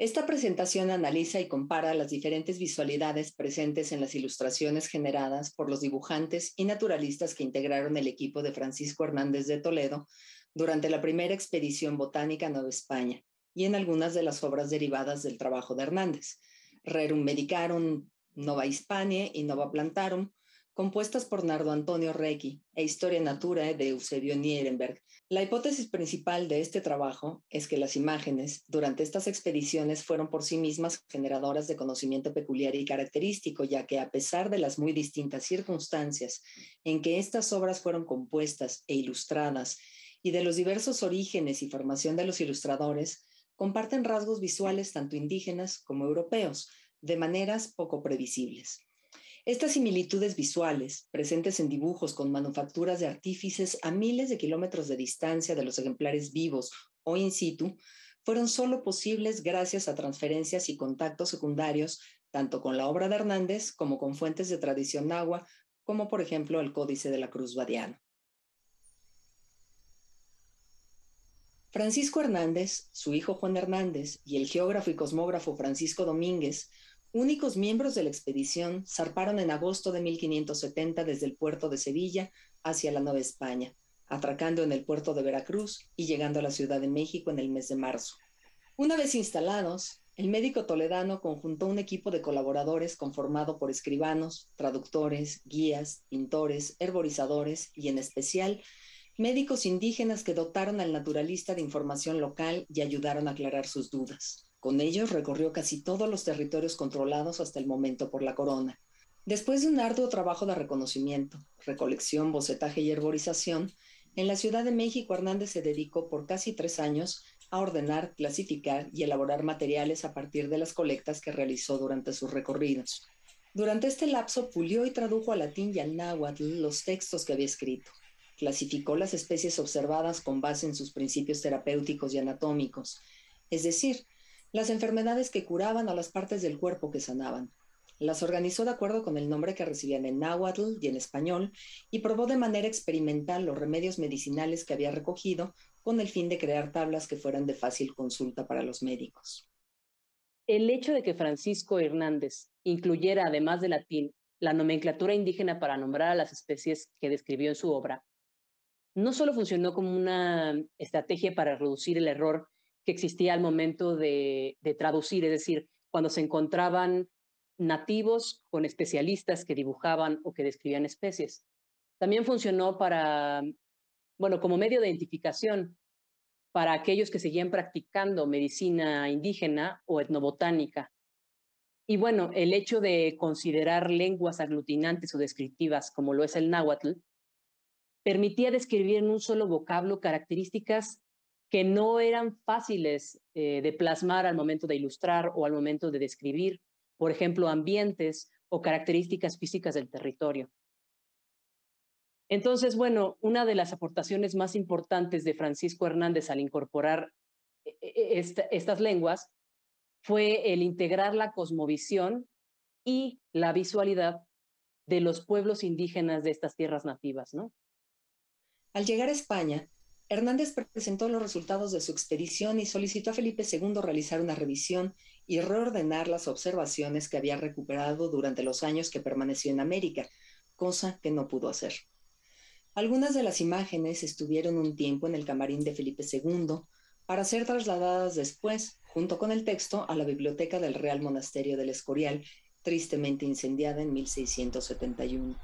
Esta presentación analiza y compara las diferentes visualidades presentes en las ilustraciones generadas por los dibujantes y naturalistas que integraron el equipo de Francisco Hernández de Toledo durante la primera expedición botánica Nueva España y en algunas de las obras derivadas del trabajo de Hernández, Rerum Medicarum, Nova Hispaniae y Nova Plantarum, compuestas por Nardo Antonio Reggi e Historia Natura de Eusebio Nierenberg. La hipótesis principal de este trabajo es que las imágenes durante estas expediciones fueron por sí mismas generadoras de conocimiento peculiar y característico, ya que a pesar de las muy distintas circunstancias en que estas obras fueron compuestas e ilustradas y de los diversos orígenes y formación de los ilustradores, comparten rasgos visuales tanto indígenas como europeos, de maneras poco previsibles. Estas similitudes visuales, presentes en dibujos con manufacturas de artífices a miles de kilómetros de distancia de los ejemplares vivos o in situ, fueron solo posibles gracias a transferencias y contactos secundarios, tanto con la obra de Hernández como con fuentes de tradición agua como por ejemplo el Códice de la Cruz Badiano. Francisco Hernández, su hijo Juan Hernández y el geógrafo y cosmógrafo Francisco Domínguez únicos miembros de la expedición, zarparon en agosto de 1570 desde el puerto de Sevilla hacia la Nueva España, atracando en el puerto de Veracruz y llegando a la Ciudad de México en el mes de marzo. Una vez instalados, el médico toledano conjuntó un equipo de colaboradores conformado por escribanos, traductores, guías, pintores, herborizadores y en especial médicos indígenas que dotaron al naturalista de información local y ayudaron a aclarar sus dudas. Con ellos recorrió casi todos los territorios controlados hasta el momento por la corona. Después de un arduo trabajo de reconocimiento, recolección, bocetaje y herborización, en la Ciudad de México Hernández se dedicó por casi tres años a ordenar, clasificar y elaborar materiales a partir de las colectas que realizó durante sus recorridos. Durante este lapso pulió y tradujo al latín y al náhuatl los textos que había escrito. Clasificó las especies observadas con base en sus principios terapéuticos y anatómicos. Es decir, las enfermedades que curaban a las partes del cuerpo que sanaban. Las organizó de acuerdo con el nombre que recibían en náhuatl y en español y probó de manera experimental los remedios medicinales que había recogido con el fin de crear tablas que fueran de fácil consulta para los médicos. El hecho de que Francisco Hernández incluyera, además de latín, la nomenclatura indígena para nombrar a las especies que describió en su obra, no solo funcionó como una estrategia para reducir el error que existía al momento de, traducir, es decir, cuando se encontraban nativos con especialistas que dibujaban o que describían especies. También funcionó para, bueno, como medio de identificación para aquellos que seguían practicando medicina indígena o etnobotánica. Y bueno, el hecho de considerar lenguas aglutinantes o descriptivas, como lo es el náhuatl, permitía describir en un solo vocablo características que no eran fáciles eh, de plasmar al momento de ilustrar o al momento de describir, por ejemplo, ambientes o características físicas del territorio. Entonces, bueno, una de las aportaciones más importantes de Francisco Hernández al incorporar eh, eh, estas lenguas fue el integrar la cosmovisión y la visualidad de los pueblos indígenas de estas tierras nativas, Al llegar a España, Hernández presentó los resultados de su expedición y solicitó a Felipe II realizar una revisión y reordenar las observaciones que había recuperado durante los años que permaneció en América, cosa que no pudo hacer. Algunas de las imágenes estuvieron un tiempo en el camarín de Felipe II para ser trasladadas después, junto con el texto, a la biblioteca del Real Monasterio del Escorial, tristemente incendiada en 1671.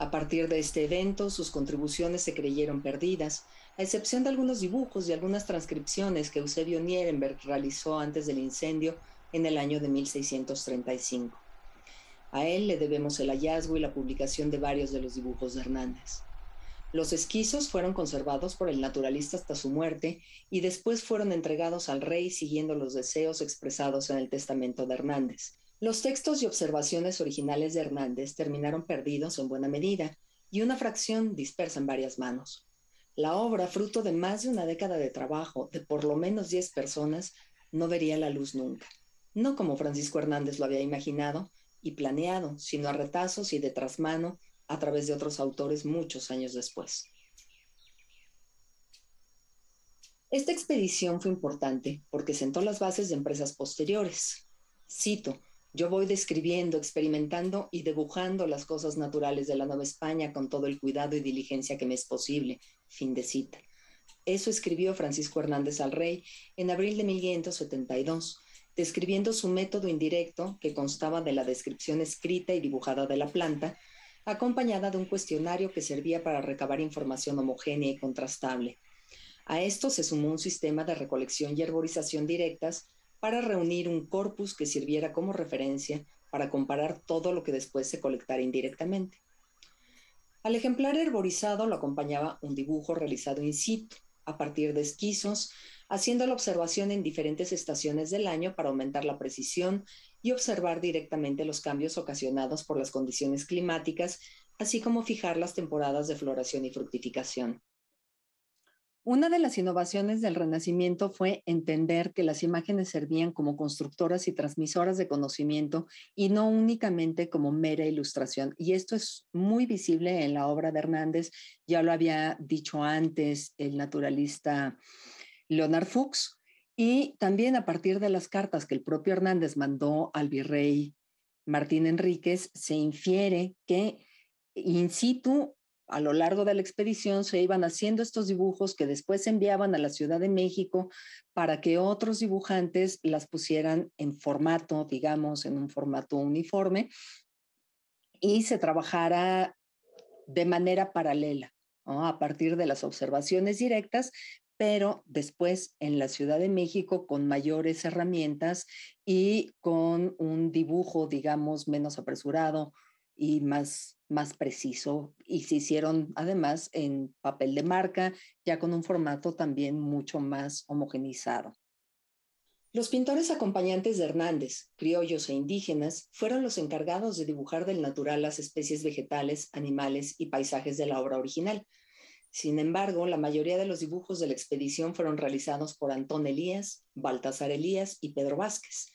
A partir de este evento, sus contribuciones se creyeron perdidas, a excepción de algunos dibujos y algunas transcripciones que Eusebio Nierenberg realizó antes del incendio en el año de 1635. A él le debemos el hallazgo y la publicación de varios de los dibujos de Hernández. Los esquizos fueron conservados por el naturalista hasta su muerte y después fueron entregados al rey siguiendo los deseos expresados en el testamento de Hernández los textos y observaciones originales de Hernández terminaron perdidos en buena medida y una fracción dispersa en varias manos. La obra, fruto de más de una década de trabajo de por lo menos 10 personas, no vería la luz nunca. No como Francisco Hernández lo había imaginado y planeado, sino a retazos y de trasmano a través de otros autores muchos años después. Esta expedición fue importante porque sentó las bases de empresas posteriores. Cito, yo voy describiendo, experimentando y dibujando las cosas naturales de la Nueva España con todo el cuidado y diligencia que me es posible. Fin de cita. Eso escribió Francisco Hernández al rey en abril de 1572, describiendo su método indirecto que constaba de la descripción escrita y dibujada de la planta, acompañada de un cuestionario que servía para recabar información homogénea y contrastable. A esto se sumó un sistema de recolección y arborización directas para reunir un corpus que sirviera como referencia para comparar todo lo que después se colectara indirectamente. Al ejemplar herborizado lo acompañaba un dibujo realizado in situ, a partir de esquizos, haciendo la observación en diferentes estaciones del año para aumentar la precisión y observar directamente los cambios ocasionados por las condiciones climáticas, así como fijar las temporadas de floración y fructificación. Una de las innovaciones del Renacimiento fue entender que las imágenes servían como constructoras y transmisoras de conocimiento y no únicamente como mera ilustración. Y esto es muy visible en la obra de Hernández, ya lo había dicho antes el naturalista Leonard Fuchs, y también a partir de las cartas que el propio Hernández mandó al virrey Martín Enríquez, se infiere que in situ a lo largo de la expedición se iban haciendo estos dibujos que después se enviaban a la Ciudad de México para que otros dibujantes las pusieran en formato, digamos, en un formato uniforme y se trabajara de manera paralela, a partir de las observaciones directas, pero después en la Ciudad de México con mayores herramientas y con un dibujo, digamos, menos apresurado, y más, más preciso. Y se hicieron además en papel de marca, ya con un formato también mucho más homogenizado. Los pintores acompañantes de Hernández, criollos e indígenas, fueron los encargados de dibujar del natural las especies vegetales, animales y paisajes de la obra original. Sin embargo, la mayoría de los dibujos de la expedición fueron realizados por Antón Elías, Baltasar Elías y Pedro Vázquez,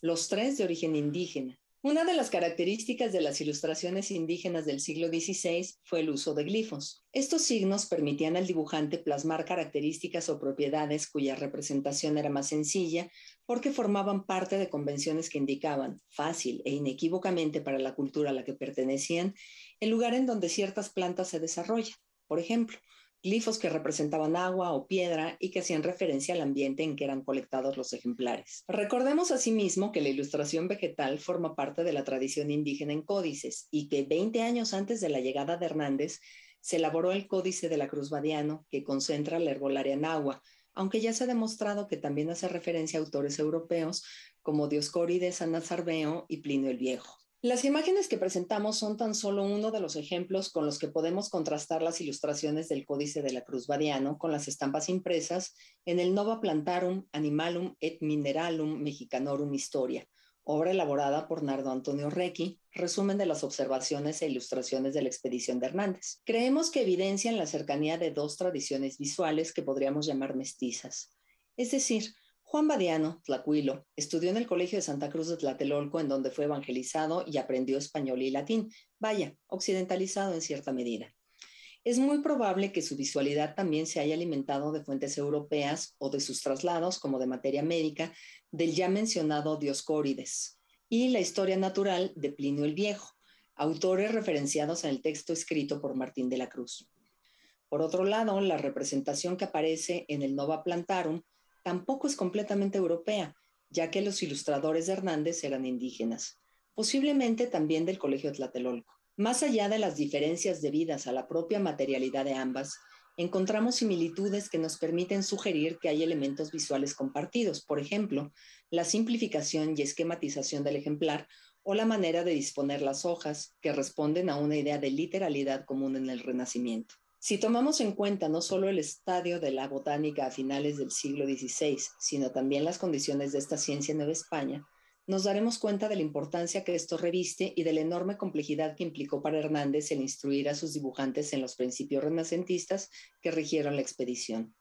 los tres de origen indígena, una de las características de las ilustraciones indígenas del siglo XVI fue el uso de glifos. Estos signos permitían al dibujante plasmar características o propiedades cuya representación era más sencilla porque formaban parte de convenciones que indicaban, fácil e inequívocamente para la cultura a la que pertenecían, el lugar en donde ciertas plantas se desarrollan. Por ejemplo, glifos que representaban agua o piedra y que hacían referencia al ambiente en que eran colectados los ejemplares. Recordemos asimismo que la ilustración vegetal forma parte de la tradición indígena en códices y que 20 años antes de la llegada de Hernández se elaboró el Códice de la Cruz Badiano que concentra la herbolaria en agua, aunque ya se ha demostrado que también hace referencia a autores europeos como Dioscórides, Anazarbeo y Plinio el Viejo. Las imágenes que presentamos son tan solo uno de los ejemplos con los que podemos contrastar las ilustraciones del Códice de la Cruz Badiano con las estampas impresas en el Nova Plantarum Animalum et Mineralum Mexicanorum Historia, obra elaborada por Nardo Antonio Requi, resumen de las observaciones e ilustraciones de la expedición de Hernández. Creemos que evidencian la cercanía de dos tradiciones visuales que podríamos llamar mestizas, es decir, Juan Badiano, tlacuilo, estudió en el Colegio de Santa Cruz de Tlatelolco, en donde fue evangelizado y aprendió español y latín, vaya, occidentalizado en cierta medida. Es muy probable que su visualidad también se haya alimentado de fuentes europeas o de sus traslados, como de materia médica, del ya mencionado Dioscórides y la historia natural de Plinio el Viejo, autores referenciados en el texto escrito por Martín de la Cruz. Por otro lado, la representación que aparece en el Nova Plantarum tampoco es completamente europea, ya que los ilustradores de Hernández eran indígenas, posiblemente también del Colegio Tlatelolco. Más allá de las diferencias debidas a la propia materialidad de ambas, encontramos similitudes que nos permiten sugerir que hay elementos visuales compartidos, por ejemplo, la simplificación y esquematización del ejemplar o la manera de disponer las hojas que responden a una idea de literalidad común en el Renacimiento. Si tomamos en cuenta no solo el estadio de la botánica a finales del siglo XVI, sino también las condiciones de esta ciencia en Nueva España, nos daremos cuenta de la importancia que esto reviste y de la enorme complejidad que implicó para Hernández el instruir a sus dibujantes en los principios renacentistas que rigieron la expedición.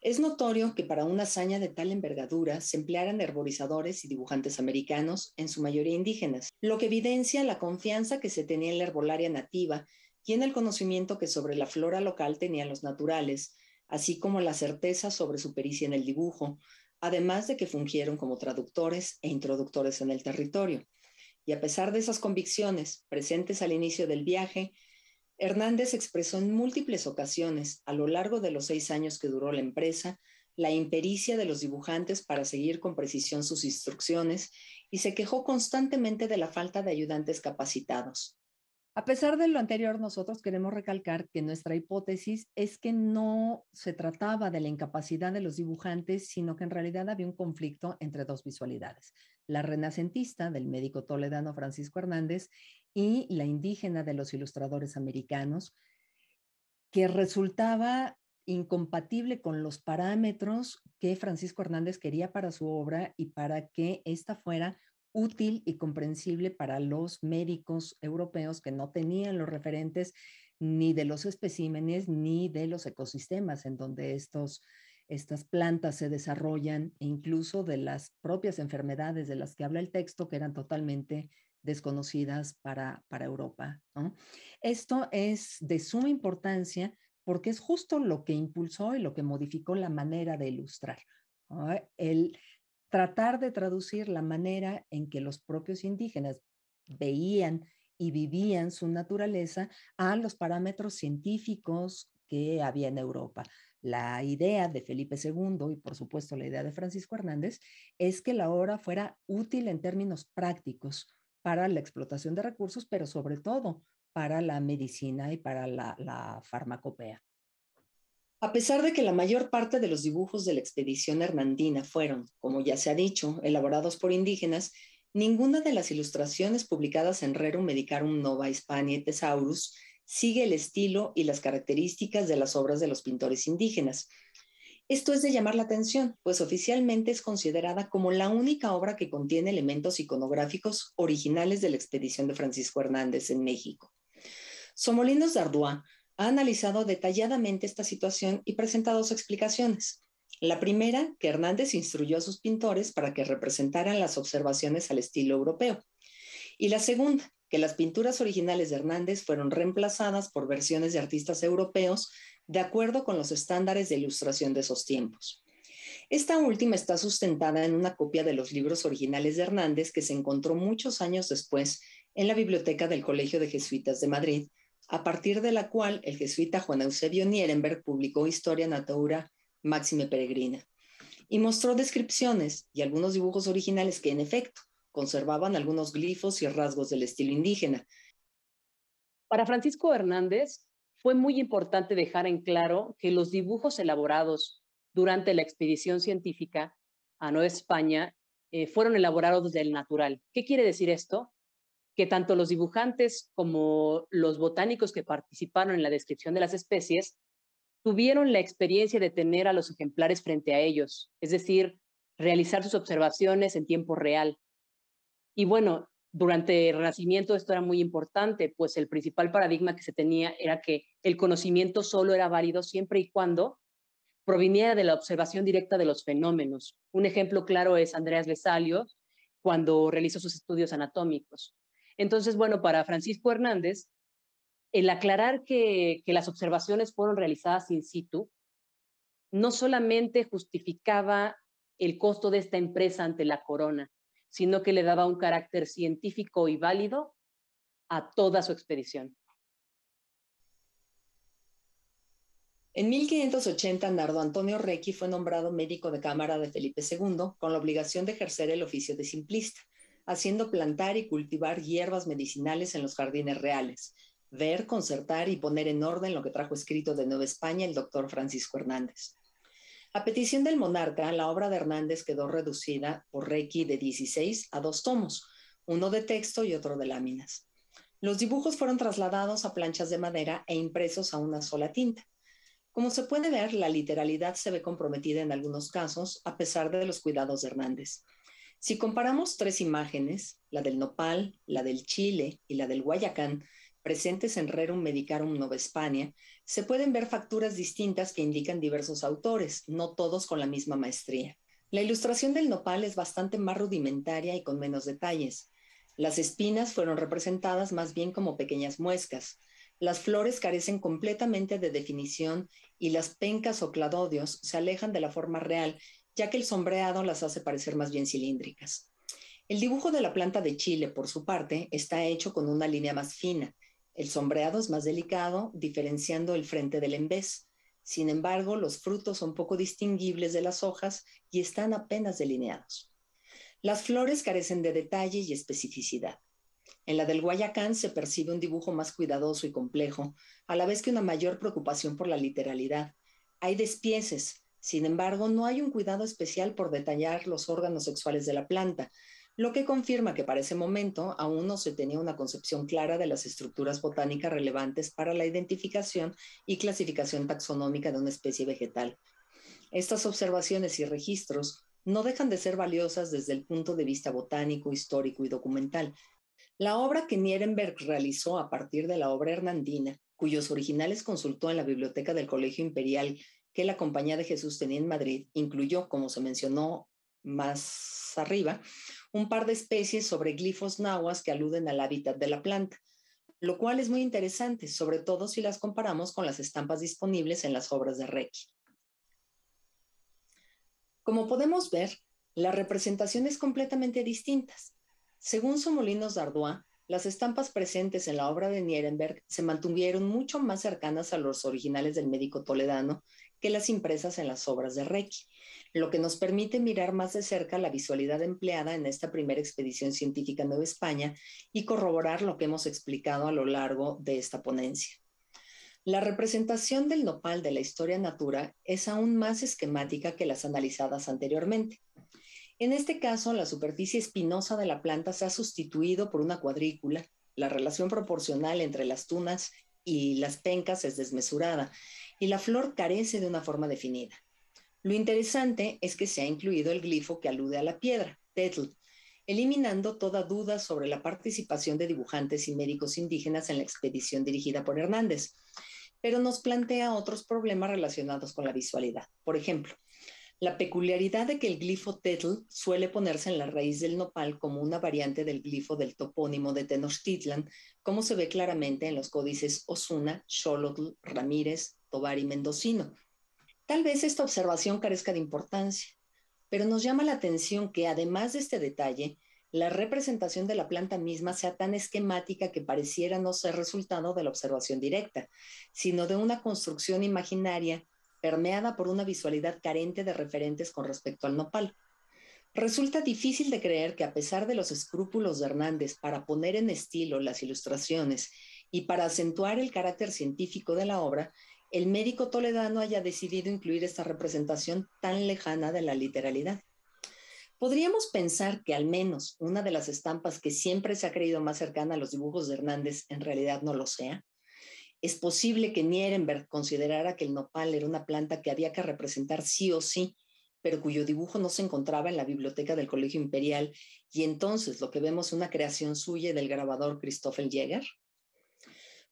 Es notorio que para una hazaña de tal envergadura se emplearan herborizadores y dibujantes americanos, en su mayoría indígenas, lo que evidencia la confianza que se tenía en la herbolaria nativa tiene el conocimiento que sobre la flora local tenían los naturales, así como la certeza sobre su pericia en el dibujo, además de que fungieron como traductores e introductores en el territorio. Y a pesar de esas convicciones presentes al inicio del viaje, Hernández expresó en múltiples ocasiones a lo largo de los seis años que duró la empresa la impericia de los dibujantes para seguir con precisión sus instrucciones y se quejó constantemente de la falta de ayudantes capacitados. A pesar de lo anterior, nosotros queremos recalcar que nuestra hipótesis es que no se trataba de la incapacidad de los dibujantes, sino que en realidad había un conflicto entre dos visualidades, la renacentista del médico toledano Francisco Hernández y la indígena de los ilustradores americanos, que resultaba incompatible con los parámetros que Francisco Hernández quería para su obra y para que esta fuera útil y comprensible para los médicos europeos que no tenían los referentes ni de los especímenes ni de los ecosistemas en donde estos, estas plantas se desarrollan e incluso de las propias enfermedades de las que habla el texto que eran totalmente desconocidas para, para Europa. Esto es de suma importancia porque es justo lo que impulsó y lo que modificó la manera de ilustrar. El, tratar de traducir la manera en que los propios indígenas veían y vivían su naturaleza a los parámetros científicos que había en Europa. La idea de Felipe II y por supuesto la idea de Francisco Hernández es que la obra fuera útil en términos prácticos para la explotación de recursos, pero sobre todo para la medicina y para la, la farmacopea. A pesar de que la mayor parte de los dibujos de la expedición hernandina fueron, como ya se ha dicho, elaborados por indígenas, ninguna de las ilustraciones publicadas en Rerum Medicarum Nova Hispania y Thesaurus sigue el estilo y las características de las obras de los pintores indígenas. Esto es de llamar la atención, pues oficialmente es considerada como la única obra que contiene elementos iconográficos originales de la expedición de Francisco Hernández en México. Somolinos de ha analizado detalladamente esta situación y presenta dos explicaciones. La primera, que Hernández instruyó a sus pintores para que representaran las observaciones al estilo europeo. Y la segunda, que las pinturas originales de Hernández fueron reemplazadas por versiones de artistas europeos de acuerdo con los estándares de ilustración de esos tiempos. Esta última está sustentada en una copia de los libros originales de Hernández que se encontró muchos años después en la biblioteca del Colegio de Jesuitas de Madrid, a partir de la cual el jesuita Juan Eusebio Nierenberg publicó Historia Natura Máxime Peregrina y mostró descripciones y algunos dibujos originales que en efecto conservaban algunos glifos y rasgos del estilo indígena. Para Francisco Hernández fue muy importante dejar en claro que los dibujos elaborados durante la expedición científica a Nueva España eh, fueron elaborados del natural. ¿Qué quiere decir esto? que tanto los dibujantes como los botánicos que participaron en la descripción de las especies tuvieron la experiencia de tener a los ejemplares frente a ellos, es decir, realizar sus observaciones en tiempo real. Y bueno, durante el Renacimiento esto era muy importante, pues el principal paradigma que se tenía era que el conocimiento solo era válido siempre y cuando proviniera de la observación directa de los fenómenos. Un ejemplo claro es Andreas Vesalio cuando realizó sus estudios anatómicos. Entonces, bueno, para Francisco Hernández, el aclarar que, las observaciones fueron realizadas in situ no solamente justificaba el costo de esta empresa ante la corona, sino que le daba un carácter científico y válido a toda su expedición. En 1580, Nardo Antonio Requi fue nombrado médico de cámara de Felipe II con la obligación de ejercer el oficio de simplista haciendo plantar y cultivar hierbas medicinales en los jardines reales, ver, concertar y poner en orden lo que trajo escrito de Nueva España el doctor Francisco Hernández. A petición del monarca, la obra de Hernández quedó reducida por Reiki de 16 a dos tomos, uno de texto y otro de láminas. Los dibujos fueron trasladados a planchas de madera e impresos a una sola tinta. Como se puede ver, la literalidad se ve comprometida en algunos casos, a pesar de los cuidados de Hernández. Si comparamos tres imágenes, la del nopal, la del chile y la del guayacán, presentes en Rerum Medicarum Nova España, se pueden ver facturas distintas que indican diversos autores, no todos con la misma maestría. La ilustración del nopal es bastante más rudimentaria y con menos detalles. Las espinas fueron representadas más bien como pequeñas muescas. Las flores carecen completamente de definición y las pencas o cladodios se alejan de la forma real ya que el sombreado las hace parecer más bien cilíndricas. El dibujo de la planta de Chile, por su parte, está hecho con una línea más fina. El sombreado es más delicado, diferenciando el frente del embés. Sin embargo, los frutos son poco distinguibles de las hojas y están apenas delineados. Las flores carecen de detalle y especificidad. En la del Guayacán se percibe un dibujo más cuidadoso y complejo, a la vez que una mayor preocupación por la literalidad. Hay despieces, sin embargo, no hay un cuidado especial por detallar los órganos sexuales de la planta, lo que confirma que para ese momento aún no se tenía una concepción clara de las estructuras botánicas relevantes para la identificación y clasificación taxonómica de una especie vegetal. Estas observaciones y registros no dejan de ser valiosas desde el punto de vista botánico, histórico y documental. La obra que Nierenberg realizó a partir de la obra hernandina, cuyos originales consultó en la biblioteca del Colegio Imperial que la Compañía de Jesús tenía en Madrid incluyó, como se mencionó más arriba, un par de especies sobre glifos nahuas que aluden al hábitat de la planta, lo cual es muy interesante, sobre todo si las comparamos con las estampas disponibles en las obras de Requi. Como podemos ver, la representación es completamente distintas. Según Somolinos Dardois, las estampas presentes en la obra de Nierenberg se mantuvieron mucho más cercanas a los originales del médico toledano que las impresas en las obras de Requi, lo que nos permite mirar más de cerca la visualidad empleada en esta primera expedición científica a Nueva España y corroborar lo que hemos explicado a lo largo de esta ponencia. La representación del nopal de la historia natura es aún más esquemática que las analizadas anteriormente. En este caso, la superficie espinosa de la planta se ha sustituido por una cuadrícula. La relación proporcional entre las tunas y las pencas es desmesurada y la flor carece de una forma definida. Lo interesante es que se ha incluido el glifo que alude a la piedra, Tetl, eliminando toda duda sobre la participación de dibujantes y médicos indígenas en la expedición dirigida por Hernández, pero nos plantea otros problemas relacionados con la visualidad. Por ejemplo, la peculiaridad de que el glifo tetl suele ponerse en la raíz del nopal como una variante del glifo del topónimo de Tenochtitlan, como se ve claramente en los códices Osuna, Xolotl, Ramírez, Tobar y Mendocino. Tal vez esta observación carezca de importancia, pero nos llama la atención que además de este detalle, la representación de la planta misma sea tan esquemática que pareciera no ser resultado de la observación directa, sino de una construcción imaginaria permeada por una visualidad carente de referentes con respecto al nopal. Resulta difícil de creer que a pesar de los escrúpulos de Hernández para poner en estilo las ilustraciones y para acentuar el carácter científico de la obra, el médico toledano haya decidido incluir esta representación tan lejana de la literalidad. Podríamos pensar que al menos una de las estampas que siempre se ha creído más cercana a los dibujos de Hernández en realidad no lo sea es posible que Nierenberg considerara que el nopal era una planta que había que representar sí o sí, pero cuyo dibujo no se encontraba en la biblioteca del Colegio Imperial, y entonces lo que vemos es una creación suya del grabador Christoffel Jäger.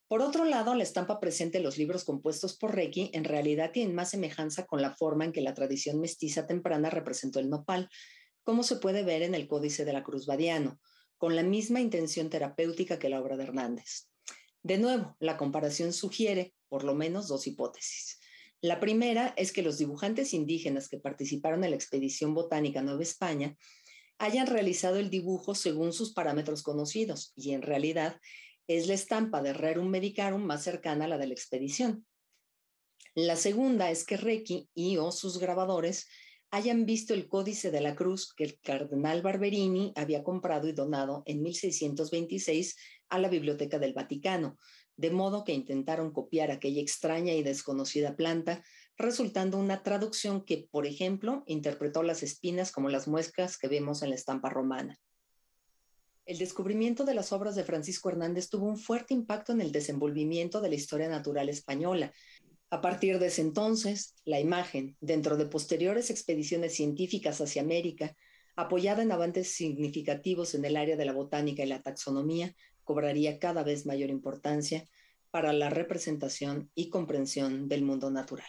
Por otro lado, la estampa presente en los libros compuestos por Reiki en realidad tiene más semejanza con la forma en que la tradición mestiza temprana representó el nopal, como se puede ver en el Códice de la Cruz Badiano, con la misma intención terapéutica que la obra de Hernández. De nuevo, la comparación sugiere por lo menos dos hipótesis. La primera es que los dibujantes indígenas que participaron en la expedición botánica Nueva España hayan realizado el dibujo según sus parámetros conocidos y en realidad es la estampa de Rerum Medicarum más cercana a la de la expedición. La segunda es que Requi y o sus grabadores hayan visto el Códice de la Cruz que el cardenal Barberini había comprado y donado en 1626 a la Biblioteca del Vaticano, de modo que intentaron copiar aquella extraña y desconocida planta, resultando una traducción que, por ejemplo, interpretó las espinas como las muescas que vemos en la estampa romana. El descubrimiento de las obras de Francisco Hernández tuvo un fuerte impacto en el desenvolvimiento de la historia natural española, a partir de ese entonces, la imagen, dentro de posteriores expediciones científicas hacia América, apoyada en avances significativos en el área de la botánica y la taxonomía, cobraría cada vez mayor importancia para la representación y comprensión del mundo natural.